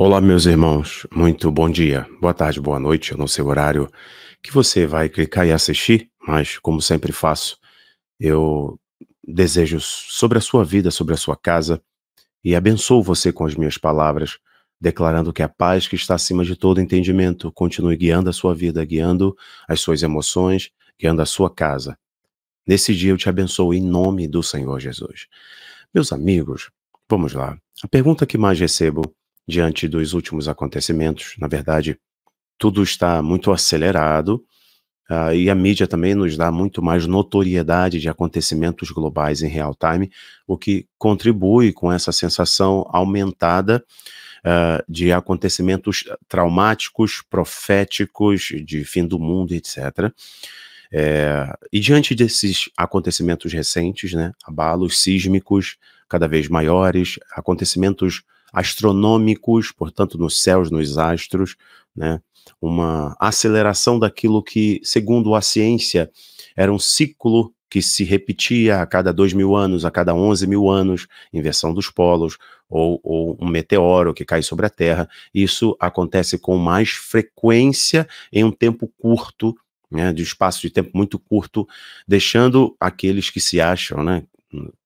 Olá, meus irmãos, muito bom dia, boa tarde, boa noite. Eu não sei o horário que você vai clicar e assistir, mas como sempre faço, eu desejo sobre a sua vida, sobre a sua casa e abençoo você com as minhas palavras, declarando que a paz que está acima de todo entendimento continue guiando a sua vida, guiando as suas emoções, guiando a sua casa. Nesse dia eu te abençoo em nome do Senhor Jesus. Meus amigos, vamos lá. A pergunta que mais recebo diante dos últimos acontecimentos. Na verdade, tudo está muito acelerado uh, e a mídia também nos dá muito mais notoriedade de acontecimentos globais em real time, o que contribui com essa sensação aumentada uh, de acontecimentos traumáticos, proféticos, de fim do mundo, etc. É, e diante desses acontecimentos recentes, né, abalos sísmicos cada vez maiores, acontecimentos astronômicos, portanto, nos céus, nos astros, né? uma aceleração daquilo que, segundo a ciência, era um ciclo que se repetia a cada dois mil anos, a cada onze mil anos, inversão dos polos, ou, ou, um meteoro que cai sobre a Terra. Isso acontece com mais frequência em um tempo curto, né, de espaço de tempo muito curto, deixando aqueles que se acham, né,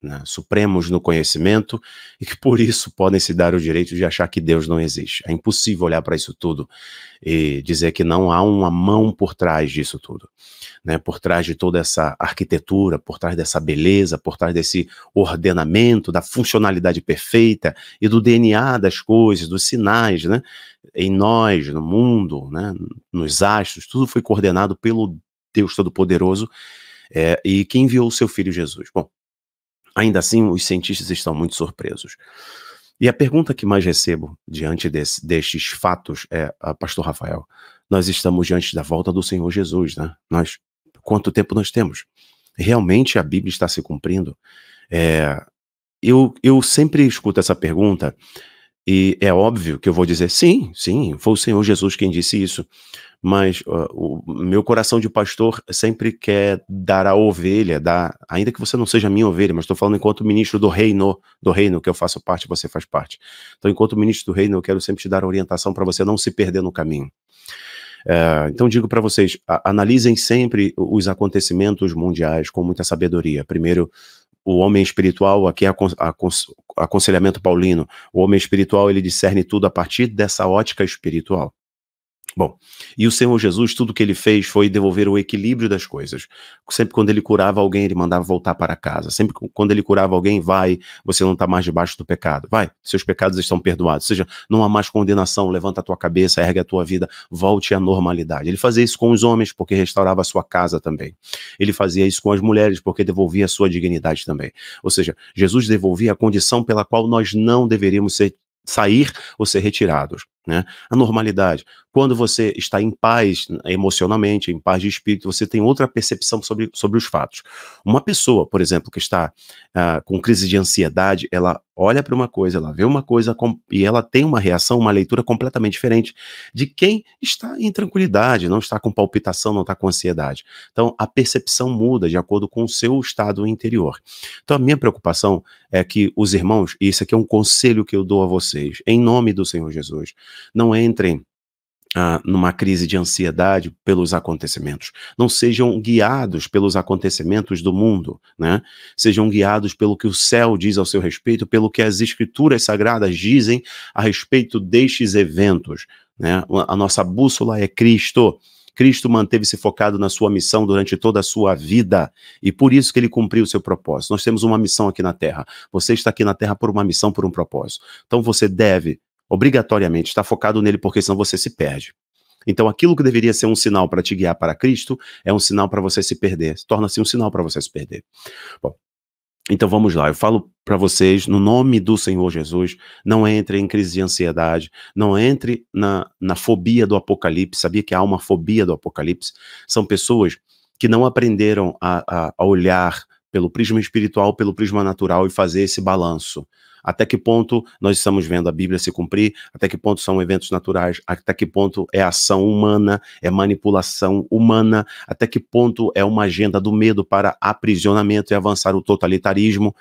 né, supremos no conhecimento e que por isso podem se dar o direito de achar que Deus não existe. É impossível olhar para isso tudo e dizer que não há uma mão por trás disso tudo, né, por trás de toda essa arquitetura, por trás dessa beleza, por trás desse ordenamento, da funcionalidade perfeita e do DNA das coisas, dos sinais, né, em nós, no mundo, né, nos astros, tudo foi coordenado pelo Deus Todo-Poderoso é, e que enviou o seu filho Jesus. Bom, Ainda assim, os cientistas estão muito surpresos. E a pergunta que mais recebo diante desse, destes fatos é, ah, Pastor Rafael, nós estamos diante da volta do Senhor Jesus, né? Nós, quanto tempo nós temos? Realmente a Bíblia está se cumprindo? É, eu, eu sempre escuto essa pergunta e é óbvio que eu vou dizer, sim, sim, foi o Senhor Jesus quem disse isso. Mas uh, o meu coração de pastor sempre quer dar a ovelha, dar, ainda que você não seja minha ovelha, mas estou falando enquanto ministro do reino, do reino que eu faço parte, você faz parte. Então, enquanto ministro do reino, eu quero sempre te dar orientação para você não se perder no caminho. É, então digo para vocês, a, analisem sempre os acontecimentos mundiais com muita sabedoria. Primeiro, o homem espiritual, aqui é aconselhamento paulino, o homem espiritual ele discerne tudo a partir dessa ótica espiritual. Bom, e o Senhor Jesus, tudo que ele fez foi devolver o equilíbrio das coisas. Sempre quando ele curava alguém, ele mandava voltar para casa. Sempre quando ele curava alguém, vai, você não está mais debaixo do pecado. Vai, seus pecados estão perdoados. Ou seja, não há mais condenação, levanta a tua cabeça, ergue a tua vida, volte à normalidade. Ele fazia isso com os homens, porque restaurava a sua casa também. Ele fazia isso com as mulheres, porque devolvia a sua dignidade também. Ou seja, Jesus devolvia a condição pela qual nós não deveríamos ser, sair ou ser retirados. Né? A normalidade. Quando você está em paz né, emocionalmente, em paz de espírito, você tem outra percepção sobre, sobre os fatos. Uma pessoa, por exemplo, que está uh, com crise de ansiedade, ela olha para uma coisa, ela vê uma coisa e ela tem uma reação, uma leitura completamente diferente de quem está em tranquilidade, não está com palpitação, não está com ansiedade. Então, a percepção muda de acordo com o seu estado interior. Então, a minha preocupação é que os irmãos, e isso aqui é um conselho que eu dou a vocês, em nome do Senhor Jesus, não entrem ah, numa crise de ansiedade pelos acontecimentos. Não sejam guiados pelos acontecimentos do mundo, né? Sejam guiados pelo que o céu diz ao seu respeito, pelo que as escrituras sagradas dizem a respeito destes eventos, né? A nossa bússola é Cristo. Cristo manteve-se focado na sua missão durante toda a sua vida e por isso que ele cumpriu o seu propósito. Nós temos uma missão aqui na Terra. Você está aqui na Terra por uma missão, por um propósito. Então você deve obrigatoriamente está focado nele, porque senão você se perde. Então, aquilo que deveria ser um sinal para te guiar para Cristo é um sinal para você se perder. Torna-se um sinal para você se perder. Bom, então vamos lá, eu falo para vocês, no nome do Senhor Jesus, não entre em crise de ansiedade, não entre na, na fobia do apocalipse. Sabia que há uma fobia do apocalipse? São pessoas que não aprenderam a, a, a olhar pelo prisma espiritual, pelo prisma natural e fazer esse balanço até que ponto nós estamos vendo a Bíblia se cumprir, até que ponto são eventos naturais, até que ponto é ação humana, é manipulação humana, até que ponto é uma agenda do medo para aprisionamento e avançar o totalitarismo.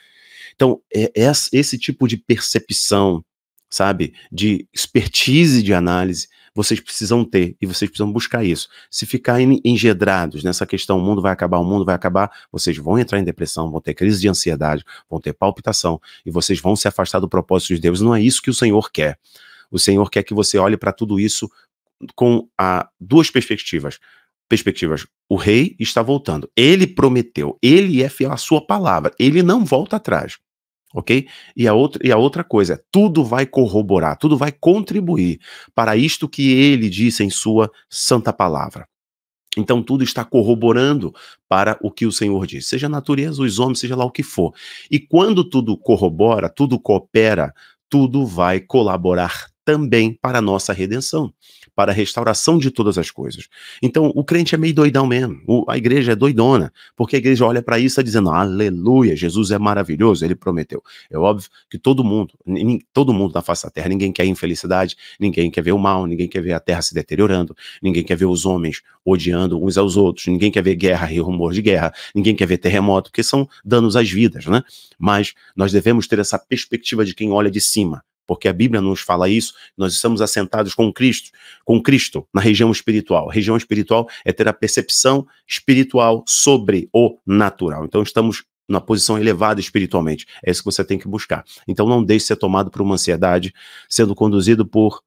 Então, é, é esse tipo de percepção, sabe, de expertise de análise, vocês precisam ter e vocês precisam buscar isso. Se ficarem engedrados nessa questão, o mundo vai acabar, o mundo vai acabar, vocês vão entrar em depressão, vão ter crise de ansiedade, vão ter palpitação e vocês vão se afastar do propósito de Deus. Não é isso que o Senhor quer. O Senhor quer que você olhe para tudo isso com a, duas perspectivas perspectivas. O rei está voltando. Ele prometeu, ele é fiel à sua palavra, ele não volta atrás. Ok? E a, outra, e a outra coisa, tudo vai corroborar, tudo vai contribuir para isto que ele disse em sua santa palavra. Então tudo está corroborando para o que o Senhor diz, seja a natureza, os homens, seja lá o que for. E quando tudo corrobora, tudo coopera, tudo vai colaborar também para a nossa redenção, para a restauração de todas as coisas. Então, o crente é meio doidão mesmo, o, a igreja é doidona, porque a igreja olha para isso e está dizendo, aleluia, Jesus é maravilhoso, ele prometeu. É óbvio que todo mundo, todo mundo na face da terra, ninguém quer infelicidade, ninguém quer ver o mal, ninguém quer ver a terra se deteriorando, ninguém quer ver os homens odiando uns aos outros, ninguém quer ver guerra e rumor de guerra, ninguém quer ver terremoto, porque são danos às vidas, né? Mas nós devemos ter essa perspectiva de quem olha de cima, porque a Bíblia nos fala isso, nós estamos assentados com Cristo, com Cristo na região espiritual. A região espiritual é ter a percepção espiritual sobre o natural. Então estamos na posição elevada espiritualmente. É isso que você tem que buscar. Então não deixe ser tomado por uma ansiedade, sendo conduzido por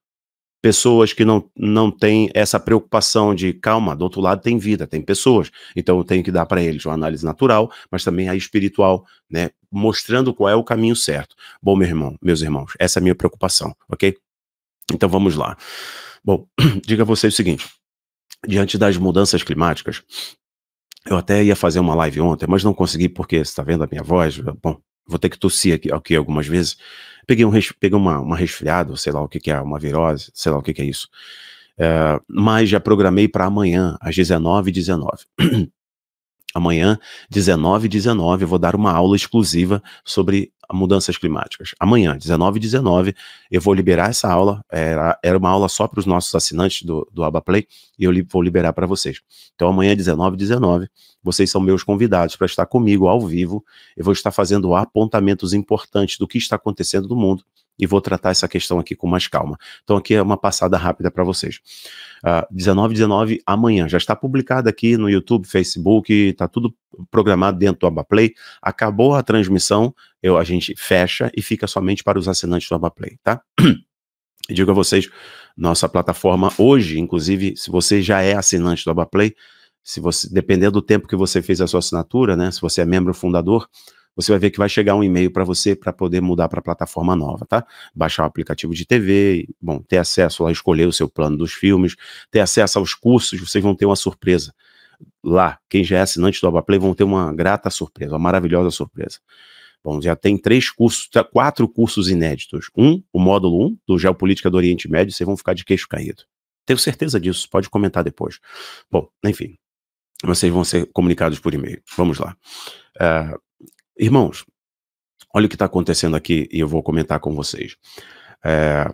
pessoas que não, não têm essa preocupação de calma, do outro lado tem vida, tem pessoas, então eu tenho que dar para eles uma análise natural, mas também a espiritual, né? Mostrando qual é o caminho certo. Bom, meu irmão, meus irmãos, essa é a minha preocupação, ok? Então vamos lá. Bom, diga a vocês o seguinte: diante das mudanças climáticas, eu até ia fazer uma live ontem, mas não consegui porque, você está vendo a minha voz? Bom, vou ter que tossir aqui, aqui algumas vezes. Peguei, um, peguei uma, uma resfriado, sei lá o que, que é, uma virose, sei lá o que, que é isso. É, mas já programei para amanhã, às 19h19. Amanhã, 19 e 19, eu vou dar uma aula exclusiva sobre mudanças climáticas. Amanhã, 19 e 19, eu vou liberar essa aula. Era, era uma aula só para os nossos assinantes do, do Abaplay e eu li, vou liberar para vocês. Então, amanhã, 19 e 19, vocês são meus convidados para estar comigo ao vivo. Eu vou estar fazendo apontamentos importantes do que está acontecendo no mundo e vou tratar essa questão aqui com mais calma. Então, aqui é uma passada rápida para vocês. Uh, 19, 19 amanhã. Já está publicado aqui no YouTube, Facebook, está tudo programado dentro do Abaplay. Acabou a transmissão, eu, a gente fecha e fica somente para os assinantes do Abaplay, tá? digo a vocês, nossa plataforma hoje, inclusive, se você já é assinante do Abaplay, se você, dependendo do tempo que você fez a sua assinatura, né? Se você é membro fundador, você vai ver que vai chegar um e-mail para você para poder mudar para a plataforma nova, tá? Baixar o aplicativo de TV, bom, ter acesso lá, escolher o seu plano dos filmes, ter acesso aos cursos, vocês vão ter uma surpresa. Lá, quem já é assinante do Play vão ter uma grata surpresa, uma maravilhosa surpresa. Bom, já tem três cursos, tá, quatro cursos inéditos. Um, o módulo 1 um, do Geopolítica do Oriente Médio, vocês vão ficar de queixo caído. Tenho certeza disso, pode comentar depois. Bom, enfim, vocês vão ser comunicados por e-mail. Vamos lá. Uh, Irmãos, olha o que está acontecendo aqui e eu vou comentar com vocês. É,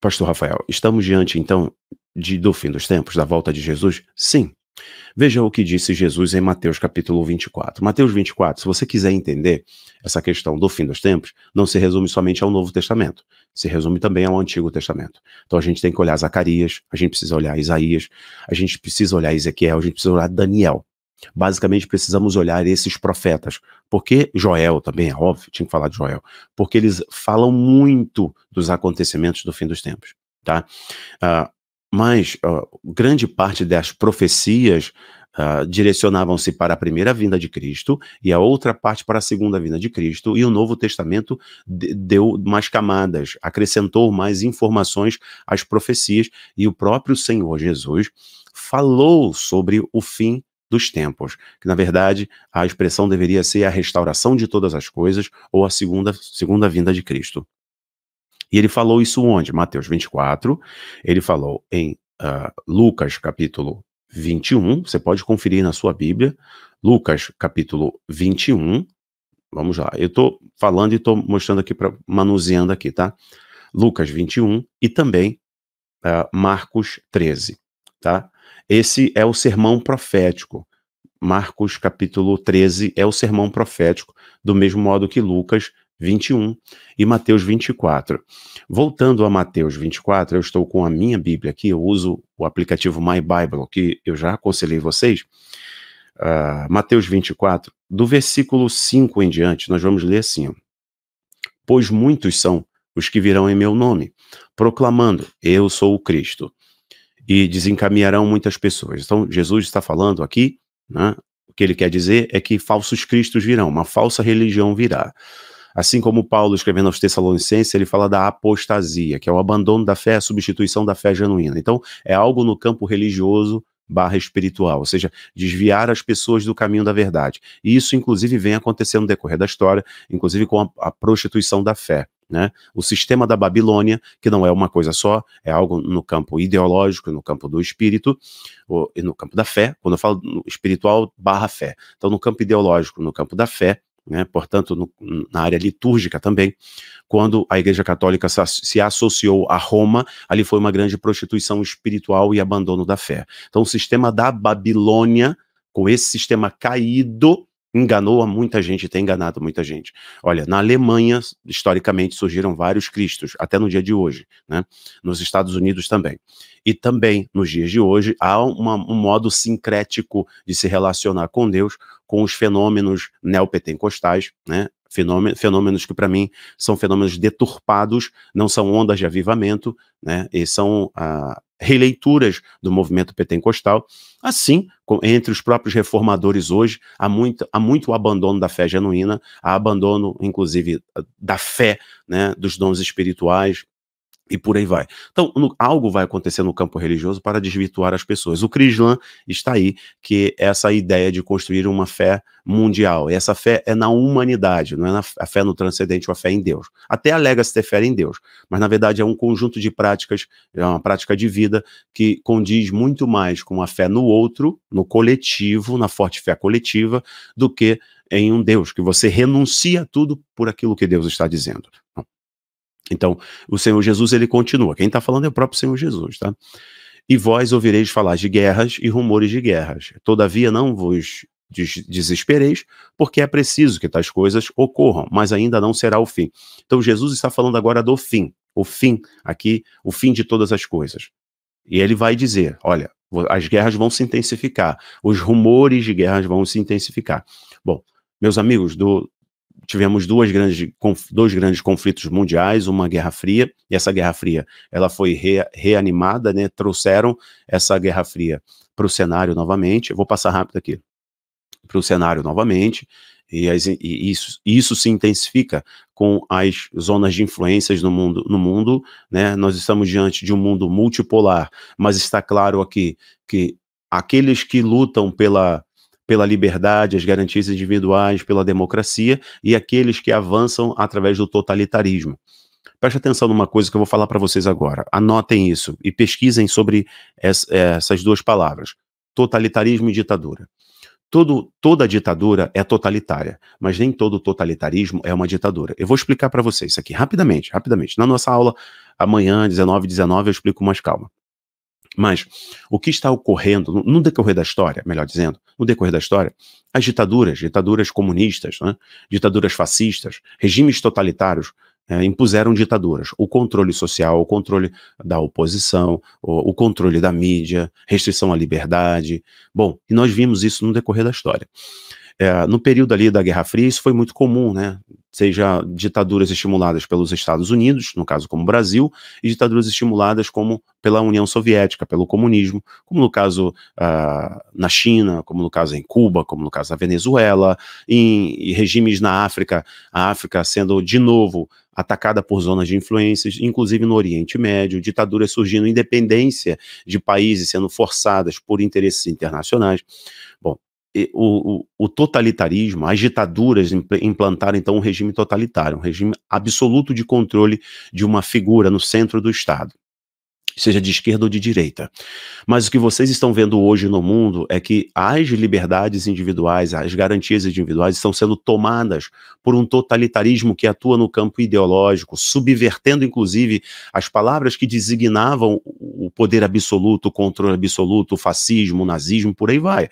Pastor Rafael, estamos diante então de, do fim dos tempos, da volta de Jesus? Sim. Veja o que disse Jesus em Mateus capítulo 24. Mateus 24, se você quiser entender essa questão do fim dos tempos, não se resume somente ao Novo Testamento, se resume também ao Antigo Testamento. Então a gente tem que olhar Zacarias, a gente precisa olhar Isaías, a gente precisa olhar Ezequiel, a gente precisa olhar Daniel. Basicamente, precisamos olhar esses profetas, porque Joel também é óbvio, tinha que falar de Joel, porque eles falam muito dos acontecimentos do fim dos tempos, tá? Uh, mas uh, grande parte das profecias uh, direcionavam-se para a primeira vinda de Cristo e a outra parte para a segunda vinda de Cristo, e o Novo Testamento deu mais camadas, acrescentou mais informações às profecias, e o próprio Senhor Jesus falou sobre o fim dos tempos, que na verdade a expressão deveria ser a restauração de todas as coisas ou a segunda, segunda vinda de Cristo. E ele falou isso onde? Mateus 24, ele falou em uh, Lucas capítulo 21, você pode conferir na sua Bíblia, Lucas capítulo 21, vamos lá, eu estou falando e estou mostrando aqui, pra, manuseando aqui, tá? Lucas 21 e também uh, Marcos 13, tá? Esse é o sermão profético. Marcos capítulo 13 é o sermão profético, do mesmo modo que Lucas 21 e Mateus 24. Voltando a Mateus 24, eu estou com a minha Bíblia aqui, eu uso o aplicativo My Bible, que eu já aconselhei vocês. Uh, Mateus 24, do versículo 5 em diante, nós vamos ler assim: Pois muitos são os que virão em meu nome, proclamando: Eu sou o Cristo e desencaminharão muitas pessoas. Então, Jesus está falando aqui, né, o que ele quer dizer é que falsos cristos virão, uma falsa religião virá. Assim como Paulo, escrevendo aos Tessalonicenses, ele fala da apostasia, que é o abandono da fé, a substituição da fé genuína. Então, é algo no campo religioso barra espiritual, ou seja, desviar as pessoas do caminho da verdade. E isso, inclusive, vem acontecendo no decorrer da história, inclusive com a, a prostituição da fé. Né? O sistema da Babilônia, que não é uma coisa só, é algo no campo ideológico, no campo do espírito ou, e no campo da fé. Quando eu falo espiritual barra fé, então no campo ideológico, no campo da fé, né? Portanto, no, na área litúrgica também, quando a Igreja Católica se associou a Roma, ali foi uma grande prostituição espiritual e abandono da fé. Então, o sistema da Babilônia, com esse sistema caído, enganou a muita gente, tem enganado muita gente. Olha, na Alemanha, historicamente, surgiram vários cristos, até no dia de hoje, né? Nos Estados Unidos também. E também, nos dias de hoje, há uma, um modo sincrético de se relacionar com Deus, com os fenômenos neopentecostais, né? fenômenos que para mim são fenômenos deturpados, não são ondas de avivamento, né? E são ah, releituras do movimento petencostal, Assim, entre os próprios reformadores hoje, há muito, há muito abandono da fé genuína, há abandono, inclusive, da fé, né, dos dons espirituais, e por aí vai. Então, no, algo vai acontecer no campo religioso para desvirtuar as pessoas. O Crislan está aí, que é essa ideia de construir uma fé mundial. E essa fé é na humanidade, não é na, a fé no transcendente ou a fé em Deus. Até alega-se ter fé em Deus, mas na verdade é um conjunto de práticas, é uma prática de vida que condiz muito mais com a fé no outro, no coletivo, na forte fé coletiva, do que em um Deus, que você renuncia tudo por aquilo que Deus está dizendo. Então, o Senhor Jesus, ele continua. Quem está falando é o próprio Senhor Jesus, tá? E vós ouvireis falar de guerras e rumores de guerras. Todavia não vos desespereis, porque é preciso que tais coisas ocorram, mas ainda não será o fim. Então, Jesus está falando agora do fim. O fim, aqui, o fim de todas as coisas. E ele vai dizer: olha, as guerras vão se intensificar, os rumores de guerras vão se intensificar. Bom, meus amigos do tivemos duas grandes, dois grandes conflitos mundiais, uma Guerra Fria, e essa Guerra Fria ela foi re, reanimada, né? trouxeram essa Guerra Fria para o cenário novamente. Eu vou passar rápido aqui para o cenário novamente, e, as, e isso, isso, se intensifica com as zonas de influências no mundo. No mundo né? Nós estamos diante de um mundo multipolar, mas está claro aqui que aqueles que lutam pela pela liberdade, as garantias individuais, pela democracia e aqueles que avançam através do totalitarismo. Preste atenção numa coisa que eu vou falar para vocês agora. Anotem isso e pesquisem sobre eh, essas duas palavras: totalitarismo e ditadura. Todo, toda ditadura é totalitária, mas nem todo totalitarismo é uma ditadura. Eu vou explicar para vocês isso aqui rapidamente, rapidamente. Na nossa aula amanhã, 19 19, eu explico mais calma. Mas o que está ocorrendo no, decorrer da história, melhor dizendo, no decorrer da história, as ditaduras, ditaduras comunistas, né, ditaduras fascistas, regimes totalitários, é, impuseram ditaduras. O controle social, o controle da oposição, o, o, controle da mídia, restrição à liberdade. Bom, e nós vimos isso no decorrer da história. É, no período ali da Guerra Fria, isso foi muito comum, né? Seja ditaduras estimuladas pelos Estados Unidos, no caso como o Brasil, e ditaduras estimuladas como pela União Soviética, pelo comunismo, como no caso uh, na China, como no caso em Cuba, como no caso na Venezuela, em, em regimes na África, a África sendo de novo atacada por zonas de influências, inclusive no Oriente Médio, ditaduras surgindo, independência de países sendo forçadas por interesses internacionais. Bom, o, o, totalitarismo, as ditaduras implantaram então um regime totalitário, um regime absoluto de controle de uma figura no centro do Estado, seja de esquerda ou de direita. Mas o que vocês estão vendo hoje no mundo é que as liberdades individuais, as garantias individuais estão sendo tomadas por um totalitarismo que atua no campo ideológico, subvertendo inclusive as palavras que designavam o poder absoluto, o controle absoluto, o fascismo, o nazismo, por aí vai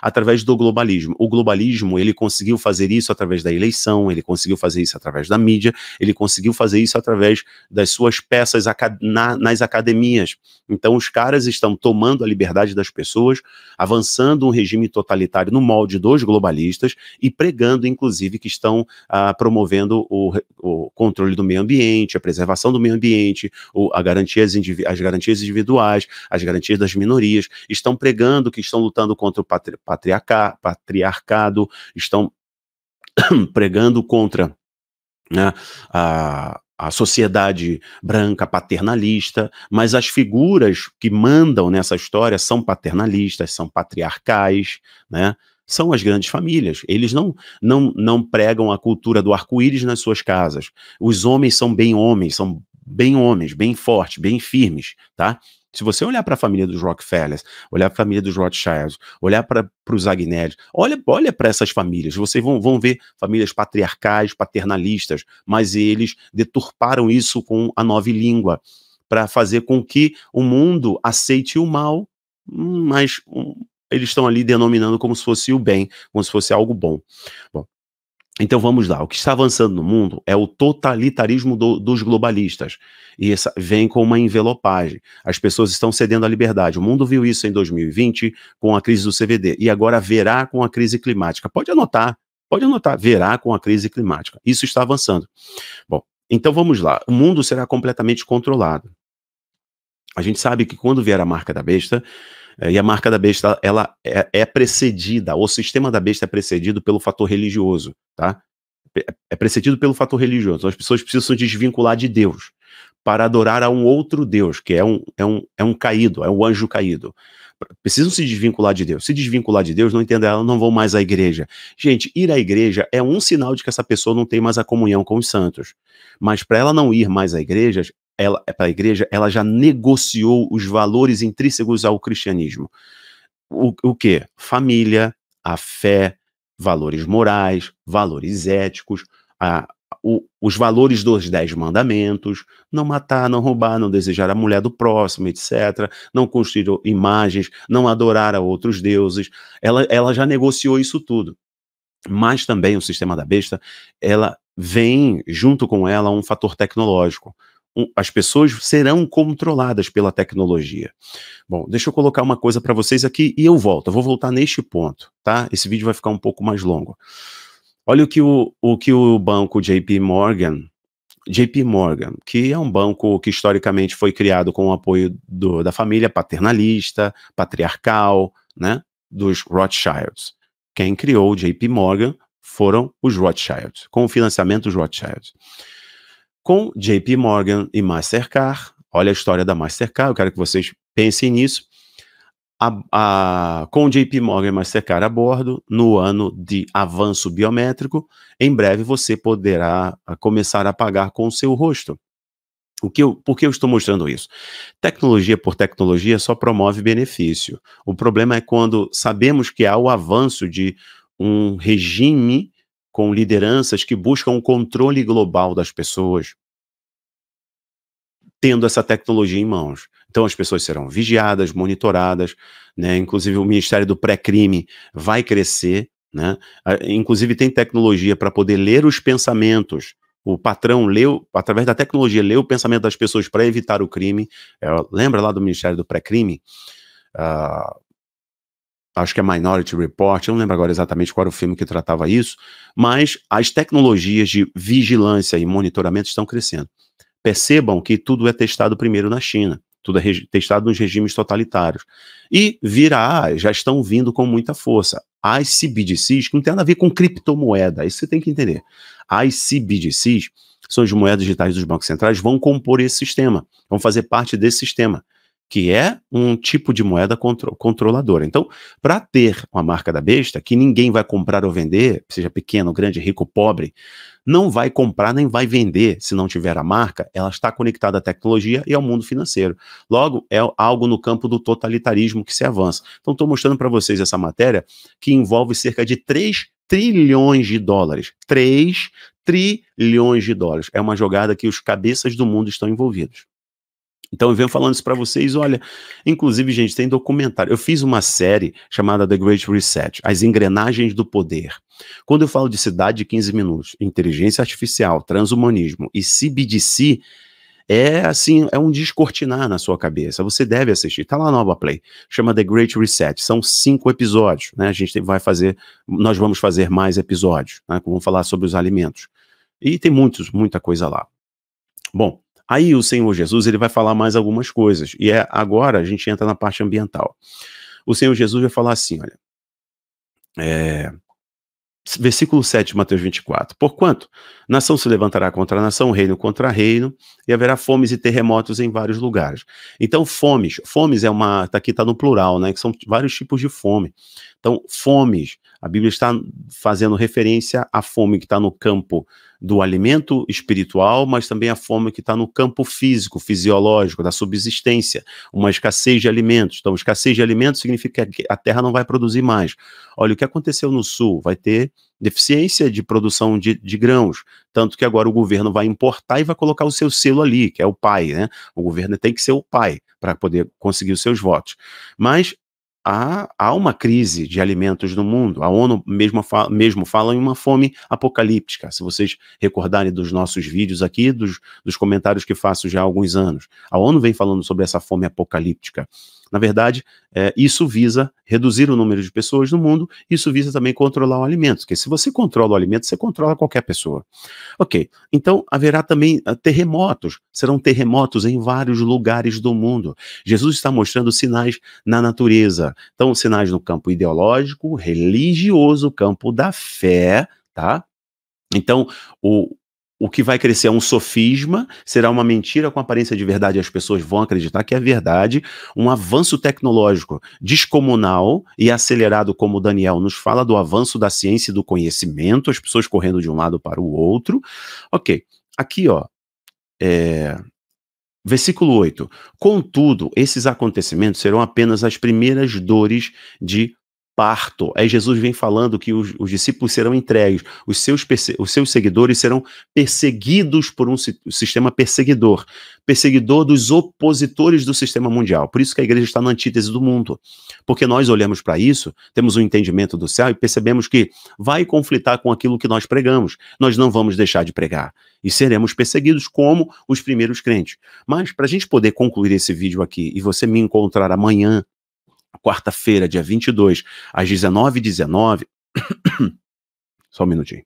através do globalismo. O globalismo, ele conseguiu fazer isso através da eleição, ele conseguiu fazer isso através da mídia, ele conseguiu fazer isso através das suas peças na, nas academias. Então, os caras estão tomando a liberdade das pessoas, avançando um regime totalitário no molde dos globalistas e pregando, inclusive, que estão ah, promovendo o, o, controle do meio ambiente, a preservação do meio ambiente, o, a garantias as garantias individuais, as garantias das minorias, estão pregando que estão lutando contra o patriarca, patriarcado, estão pregando contra né, a, a sociedade branca paternalista, mas as figuras que mandam nessa história são paternalistas, são patriarcais, né? São as grandes famílias. Eles não, não, não pregam a cultura do arco-íris nas suas casas. Os homens são bem homens, são bem homens, bem fortes, bem firmes, tá? Se você olhar para a família dos Rockefellers, olhar para a família dos Rothschilds, olhar para os Agnelli, olha, olha para essas famílias, vocês vão, vão ver famílias patriarcais, paternalistas, mas eles deturparam isso com a nova língua para fazer com que o mundo aceite o mal, mas hum, eles estão ali denominando como se fosse o bem, como se fosse algo bom. Bom, então vamos lá, o que está avançando no mundo é o totalitarismo do, dos globalistas. E essa vem com uma envelopagem. As pessoas estão cedendo à liberdade. O mundo viu isso em 2020 com a crise do CVD e agora verá com a crise climática. Pode anotar, pode anotar, verá com a crise climática. Isso está avançando. Bom, então vamos lá. O mundo será completamente controlado. A gente sabe que quando vier a marca da besta, é, e a marca da besta, ela é, é precedida, o sistema da besta é precedido pelo fator religioso, tá? É, é precedido pelo fator religioso. Então, as pessoas precisam se desvincular de Deus para adorar a um outro Deus, que é um, é um, é um caído, é um anjo caído. Precisam se desvincular de Deus. Se desvincular de Deus, não entenda ela, não vão mais à igreja. Gente, ir à igreja é um sinal de que essa pessoa não tem mais a comunhão com os santos. Mas para ela não ir mais à igreja, ela para a igreja, ela já negociou os valores intrínsecos ao cristianismo. O, o que? Família, a fé, valores morais, valores éticos, a, o, os valores dos dez mandamentos, não matar, não roubar, não desejar a mulher do próximo, etc., não construir imagens, não adorar a outros deuses. Ela, ela já negociou isso tudo. Mas também o sistema da besta, ela vem junto com ela um fator tecnológico as pessoas serão controladas pela tecnologia. Bom, deixa eu colocar uma coisa para vocês aqui e eu volto. Eu vou voltar neste ponto, tá? Esse vídeo vai ficar um pouco mais longo. Olha o que o, o, que o banco JP Morgan, JP Morgan, que é um banco que historicamente foi criado com o apoio do, da família paternalista, patriarcal, né, dos Rothschilds. Quem criou o JP Morgan foram os Rothschilds, com o financiamento dos Rothschilds com JP Morgan e Mastercard. Olha a história da Mastercard, eu quero que vocês pensem nisso. A, a, com JP Morgan e Mastercard a bordo, no ano de avanço biométrico, em breve você poderá ah, começar a pagar com o seu rosto. O que eu, por que eu estou mostrando isso? Tecnologia por tecnologia só promove benefício. O problema é quando sabemos que há o avanço de um regime com lideranças que buscam o controle global das pessoas, tendo essa tecnologia em mãos. Então as pessoas serão vigiadas, monitoradas, né? Inclusive o Ministério do Pré-Crime vai crescer, né? Ah, inclusive tem tecnologia para poder ler os pensamentos. O patrão leu, através da tecnologia, leu o pensamento das pessoas para evitar o crime. É, lembra lá do Ministério do Pré-Crime? Uh, acho que é Minority Report, eu não lembro agora exatamente qual era o filme que tratava isso, mas as tecnologias de vigilância e monitoramento estão crescendo. Percebam que tudo é testado primeiro na China, tudo é testado nos regimes totalitários. E virá, ah, já estão vindo com muita força. As CBDCs, que não tem nada a ver com criptomoeda, isso você tem que entender. As CBDCs são as moedas digitais dos bancos centrais, vão compor esse sistema, vão fazer parte desse sistema que é um tipo de moeda contro controladora. Então, para ter uma marca da besta, que ninguém vai comprar ou vender, seja pequeno, grande, rico, pobre, não vai comprar nem vai vender se não tiver a marca, ela está conectada à tecnologia e ao mundo financeiro. Logo, é algo no campo do totalitarismo que se avança. Então, estou mostrando para vocês essa matéria que envolve cerca de 3 trilhões de dólares. 3 trilhões de dólares. É uma jogada que os cabeças do mundo estão envolvidos. Então eu venho falando isso para vocês, olha, inclusive, gente, tem documentário. Eu fiz uma série chamada The Great Reset, As Engrenagens do Poder. Quando eu falo de cidade de 15 minutos, inteligência artificial, transhumanismo e CBDC, é assim, é um descortinar na sua cabeça. Você deve assistir. Tá lá nova Play. Chama The Great Reset. São cinco episódios, né? A gente vai fazer, nós vamos fazer mais episódios, né? Vamos falar sobre os alimentos. E tem muitos, muita coisa lá. Bom, Aí o Senhor Jesus ele vai falar mais algumas coisas, e é agora a gente entra na parte ambiental. O Senhor Jesus vai falar assim: olha, é, versículo 7 de Mateus 24. Porquanto, nação se levantará contra nação, reino contra reino, e haverá fomes e terremotos em vários lugares. Então, fomes, fomes é uma, tá aqui está no plural, né, que são vários tipos de fome. Então, fomes a Bíblia está fazendo referência à fome que está no campo do alimento espiritual, mas também à fome que está no campo físico, fisiológico, da subsistência, uma escassez de alimentos. Então, escassez de alimentos significa que a terra não vai produzir mais. Olha, o que aconteceu no sul vai ter deficiência de produção de, de grãos, tanto que agora o governo vai importar e vai colocar o seu selo ali, que é o pai, né? O governo tem que ser o pai para poder conseguir os seus votos. Mas há, há uma crise de alimentos no mundo. A ONU mesmo, mesmo fala em uma fome apocalíptica. Se vocês recordarem dos nossos vídeos aqui, dos, dos comentários que faço já há alguns anos, a ONU vem falando sobre essa fome apocalíptica. Na verdade, é, isso visa reduzir o número de pessoas no mundo, isso visa também controlar o alimento, porque se você controla o alimento, você controla qualquer pessoa. Ok, então haverá também ah, terremotos, serão terremotos em vários lugares do mundo. Jesus está mostrando sinais na natureza, então sinais no campo ideológico, religioso, campo da fé, tá? Então, o, o que vai crescer é um sofisma, será uma mentira com aparência de verdade, as pessoas vão acreditar que é verdade, um avanço tecnológico descomunal e acelerado, como o Daniel nos fala, do avanço da ciência e do conhecimento, as pessoas correndo de um lado para o outro. Ok, aqui ó, é... versículo 8. Contudo, esses acontecimentos serão apenas as primeiras dores de parto. Aí Jesus vem falando que os, os discípulos serão entregues, os seus, os seus seguidores serão perseguidos por um sistema perseguidor, perseguidor dos opositores do sistema mundial. Por isso que a igreja está na antítese do mundo, porque nós olhamos para isso, temos um entendimento do céu e percebemos que vai conflitar com aquilo que nós pregamos. Nós não vamos deixar de pregar e seremos perseguidos como os primeiros crentes. Mas para a gente poder concluir esse vídeo aqui e você me encontrar amanhã quarta-feira, dia 22, às 19h19. Só um minutinho.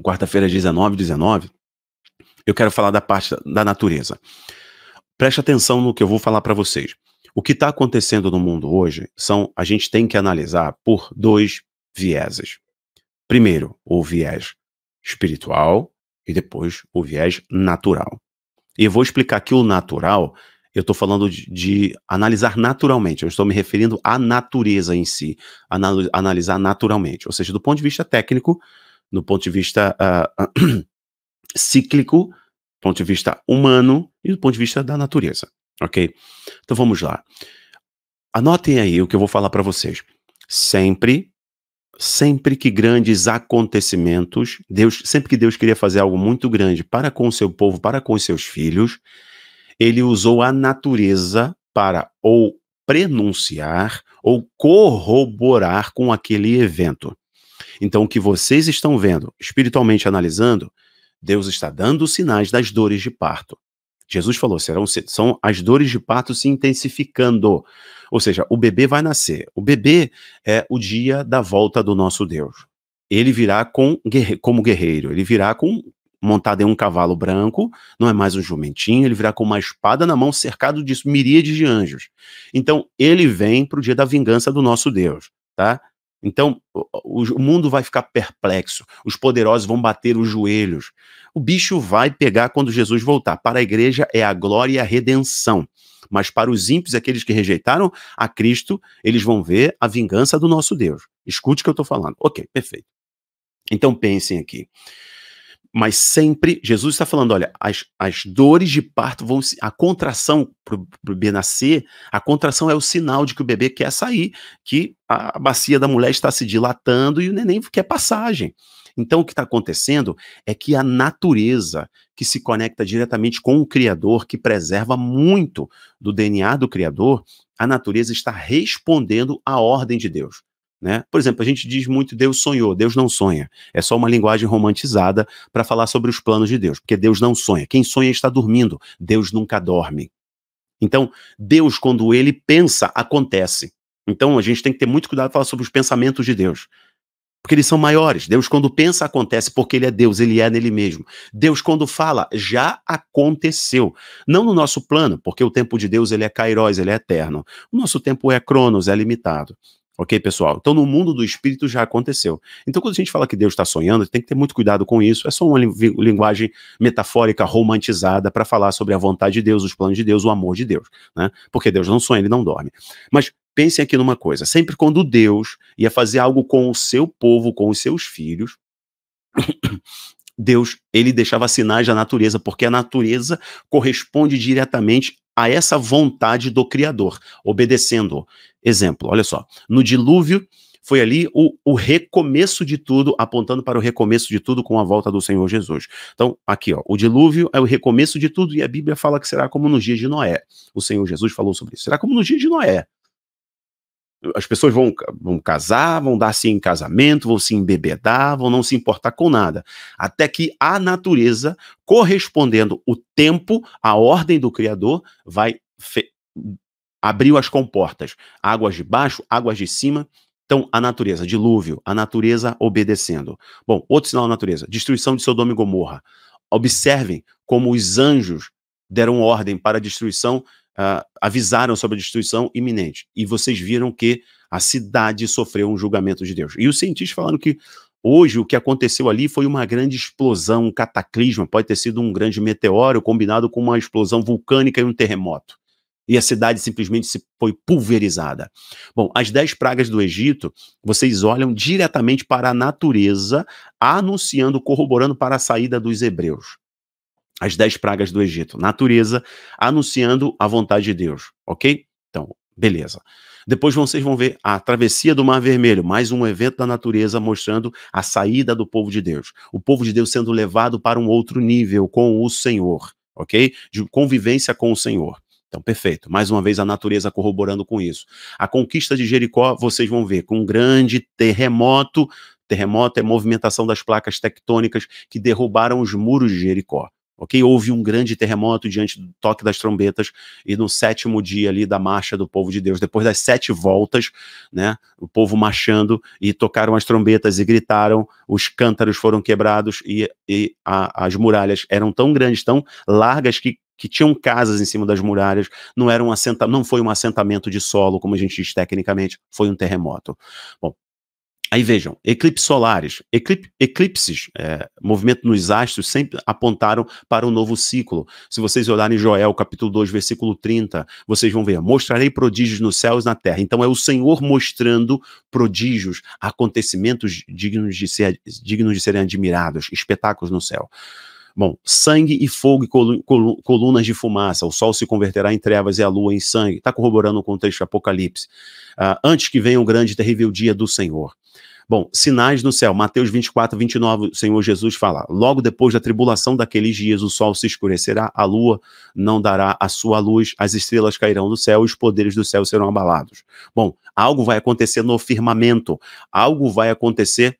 Quarta-feira, às 19h19, eu quero falar da parte da natureza. Preste atenção no que eu vou falar para vocês. O que está acontecendo no mundo hoje são a gente tem que analisar por dois vieses. Primeiro, o viés espiritual e depois o viés natural. E eu vou explicar que o natural eu estou falando de, de, analisar naturalmente, eu estou me referindo à natureza em si, analisar naturalmente, ou seja, do ponto de vista técnico, do ponto de vista uh, cíclico, do ponto de vista humano e do ponto de vista da natureza, ok? Então vamos lá. Anotem aí o que eu vou falar para vocês. Sempre, sempre que grandes acontecimentos, Deus, sempre que Deus queria fazer algo muito grande para com o seu povo, para com os seus filhos, ele usou a natureza para ou prenunciar ou corroborar com aquele evento. Então, o que vocês estão vendo, espiritualmente analisando, Deus está dando sinais das dores de parto. Jesus falou: serão, são as dores de parto se intensificando. Ou seja, o bebê vai nascer. O bebê é o dia da volta do nosso Deus. Ele virá com, como guerreiro, ele virá com montado em um cavalo branco, não é mais um jumentinho, ele virá com uma espada na mão, cercado de miríades de anjos. Então, ele vem para o dia da vingança do nosso Deus, tá? Então, o, o mundo vai ficar perplexo, os poderosos vão bater os joelhos. O bicho vai pegar quando Jesus voltar. Para a igreja é a glória e a redenção. Mas para os ímpios, aqueles que rejeitaram a Cristo, eles vão ver a vingança do nosso Deus. Escute o que eu estou falando. Ok, perfeito. Então pensem aqui mas sempre Jesus está falando, olha, as, as dores de parto vão a contração para o bebê nascer, a contração é o sinal de que o bebê quer sair, que a bacia da mulher está se dilatando e o neném quer passagem. Então o que está acontecendo é que a natureza que se conecta diretamente com o Criador, que preserva muito do DNA do Criador, a natureza está respondendo à ordem de Deus. Né? Por exemplo, a gente diz muito Deus sonhou, Deus não sonha. É só uma linguagem romantizada para falar sobre os planos de Deus, porque Deus não sonha. Quem sonha está dormindo, Deus nunca dorme. Então, Deus, quando ele pensa, acontece. Então, a gente tem que ter muito cuidado para falar sobre os pensamentos de Deus. Porque eles são maiores. Deus, quando pensa, acontece, porque ele é Deus, ele é nele mesmo. Deus, quando fala, já aconteceu. Não no nosso plano, porque o tempo de Deus ele é kairos, ele é eterno. O nosso tempo é cronos, é limitado. Ok, pessoal? Então, no mundo do espírito já aconteceu. Então, quando a gente fala que Deus está sonhando, tem que ter muito cuidado com isso. É só uma linguagem metafórica, romantizada, para falar sobre a vontade de Deus, os planos de Deus, o amor de Deus. Né? Porque Deus não sonha, ele não dorme. Mas pensem aqui numa coisa: sempre quando Deus ia fazer algo com o seu povo, com os seus filhos, Deus ele deixava sinais da natureza, porque a natureza corresponde diretamente a essa vontade do Criador, obedecendo. Exemplo, olha só, no dilúvio foi ali o, o recomeço de tudo, apontando para o recomeço de tudo com a volta do Senhor Jesus. Então, aqui, ó, o dilúvio é o recomeço de tudo e a Bíblia fala que será como nos dias de Noé. O Senhor Jesus falou sobre isso. Será como nos dias de Noé. As pessoas vão, vão casar, vão dar-se em casamento, vão se embebedar, vão não se importar com nada. Até que a natureza, correspondendo o tempo, a ordem do Criador, vai abriu as comportas. Águas de baixo, águas de cima. Então, a natureza, dilúvio, a natureza obedecendo. Bom, outro sinal da natureza, destruição de Sodoma e Gomorra. Observem como os anjos deram ordem para a destruição uh, avisaram sobre a destruição iminente. E vocês viram que a cidade sofreu um julgamento de Deus. E os cientistas falaram que hoje o que aconteceu ali foi uma grande explosão, um cataclisma, pode ter sido um grande meteoro combinado com uma explosão vulcânica e um terremoto. E a cidade simplesmente se foi pulverizada. Bom, as dez pragas do Egito, vocês olham diretamente para a natureza, anunciando, corroborando para a saída dos hebreus as dez pragas do Egito, natureza, anunciando a vontade de Deus, ok? Então, beleza. Depois vocês vão ver a travessia do Mar Vermelho, mais um evento da natureza mostrando a saída do povo de Deus. O povo de Deus sendo levado para um outro nível com o Senhor, ok? De convivência com o Senhor. Então, perfeito. Mais uma vez a natureza corroborando com isso. A conquista de Jericó, vocês vão ver, com um grande terremoto. Terremoto é movimentação das placas tectônicas que derrubaram os muros de Jericó ok? Houve um grande terremoto diante do toque das trombetas e no sétimo dia ali da marcha do povo de Deus, depois das sete voltas, né? O povo marchando e tocaram as trombetas e gritaram, os cântaros foram quebrados e, e a, as muralhas eram tão grandes, tão largas que que tinham casas em cima das muralhas, não era um assenta, não foi um assentamento de solo, como a gente diz tecnicamente, foi um terremoto. Bom, Aí vejam, eclipses solares, eclip, eclipses, é, movimento nos astros sempre apontaram para um novo ciclo. Se vocês olharem Joel, capítulo 2, versículo 30, vocês vão ver, mostrarei prodígios nos céus e na terra. Então é o Senhor mostrando prodígios, acontecimentos dignos de, ser, dignos de serem admirados, espetáculos no céu. Bom, sangue e fogo e colunas de fumaça. O sol se converterá em trevas e a lua em sangue. Está corroborando o contexto de Apocalipse. Uh, antes que venha o grande e terrível dia do Senhor. Bom, sinais no céu. Mateus 24, 29, o Senhor Jesus fala: Logo depois da tribulação daqueles dias, o sol se escurecerá, a lua não dará a sua luz, as estrelas cairão do céu, os poderes do céu serão abalados. Bom, algo vai acontecer no firmamento, algo vai acontecer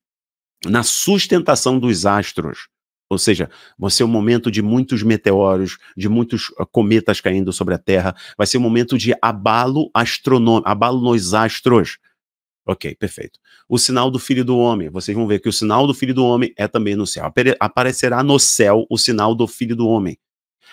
na sustentação dos astros. Ou seja, vai ser um momento de muitos meteoros, de muitos ah, cometas caindo sobre a Terra, vai ser um momento de abalo astronômico, abalo nos astros. Ok, perfeito. O sinal do Filho do Homem. Vocês vão ver que o sinal do Filho do Homem é também no céu. Aparecerá no céu o sinal do Filho do Homem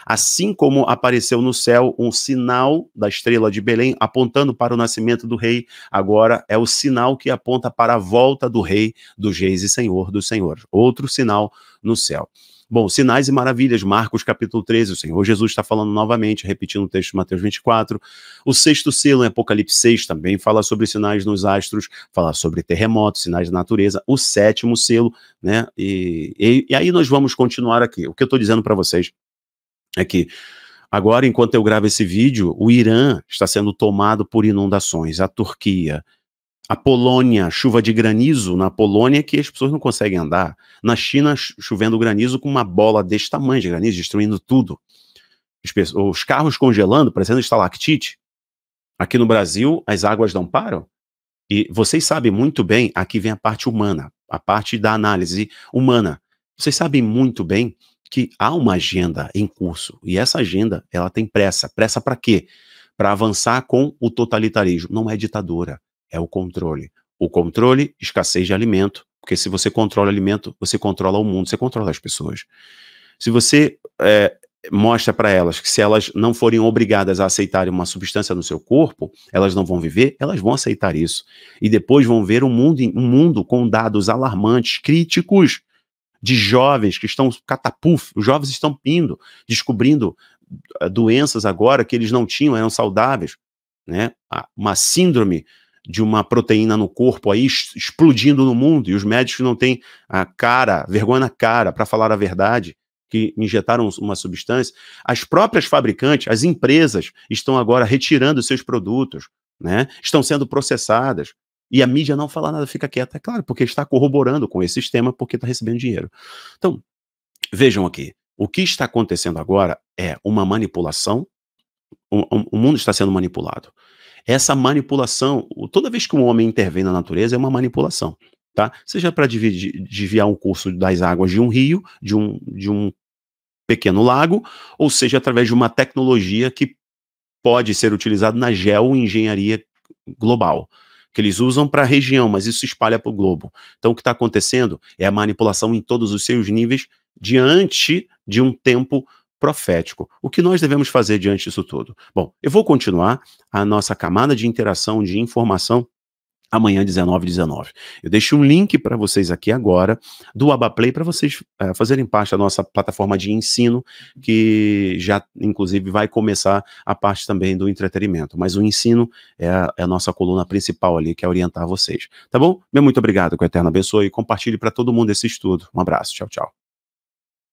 assim como apareceu no céu um sinal da estrela de Belém apontando para o nascimento do rei, agora é o sinal que aponta para a volta do rei dos reis e senhor dos senhores. Outro sinal no céu. Bom, sinais e maravilhas, Marcos capítulo 13, o Senhor Jesus está falando novamente, repetindo o texto de Mateus 24. O sexto selo, em Apocalipse 6, também fala sobre sinais nos astros, fala sobre terremotos, sinais da natureza. O sétimo selo, né? E, e, e aí nós vamos continuar aqui. O que eu estou dizendo para vocês é que agora, enquanto eu gravo esse vídeo, o Irã está sendo tomado por inundações, a Turquia, a Polônia, chuva de granizo na Polônia que as pessoas não conseguem andar. Na China, chovendo granizo com uma bola desse tamanho de granizo, destruindo tudo. Os, os carros congelando, parecendo estalactite. Aqui no Brasil, as águas não param. E vocês sabem muito bem, aqui vem a parte humana, a parte da análise humana. Vocês sabem muito bem que há uma agenda em curso e essa agenda ela tem pressa. Pressa para quê? Para avançar com o totalitarismo. Não é ditadura, é o controle. O controle, escassez de alimento, porque se você controla alimento, você controla o mundo, você controla as pessoas. Se você é, mostra para elas que se elas não forem obrigadas a aceitarem uma substância no seu corpo, elas não vão viver, elas vão aceitar isso. E depois vão ver um mundo, um mundo com dados alarmantes, críticos, de jovens que estão catapuf, os jovens estão pindo, descobrindo eh, doenças agora que eles não tinham, eram saudáveis, né? Uma síndrome de uma proteína no corpo aí explodindo no mundo e os médicos não têm a cara, vergonha na cara para falar a verdade que injetaram uma substância. As próprias fabricantes, as empresas estão agora retirando seus produtos, né? Estão sendo processadas. E a mídia não fala nada, fica quieta, é claro, porque está corroborando com esse sistema, porque está recebendo dinheiro. Então, vejam aqui, o que está acontecendo agora é uma manipulação, o, o mundo está sendo manipulado. Essa manipulação, toda vez que um homem intervém na natureza, é uma manipulação. Tá? Seja para desviar um curso das águas de um rio, de um, de um pequeno lago, ou seja, através de uma tecnologia que pode ser utilizada na geoengenharia global que eles usam para a região, mas isso se espalha para o globo. Então, o que está acontecendo é a manipulação em todos os seus níveis diante de um tempo profético. O que nós devemos fazer diante disso tudo? Bom, eu vou continuar a nossa camada de interação, de informação amanhã 19 19. Eu deixo um link para vocês aqui agora do Abaplay para vocês é, fazerem parte da nossa plataforma de ensino que já inclusive vai começar a parte também do entretenimento, mas o ensino é a, é a nossa coluna principal ali que é orientar vocês, tá bom? Meu muito obrigado, que o eterno abençoe e compartilhe para todo mundo esse estudo. Um abraço, tchau, tchau.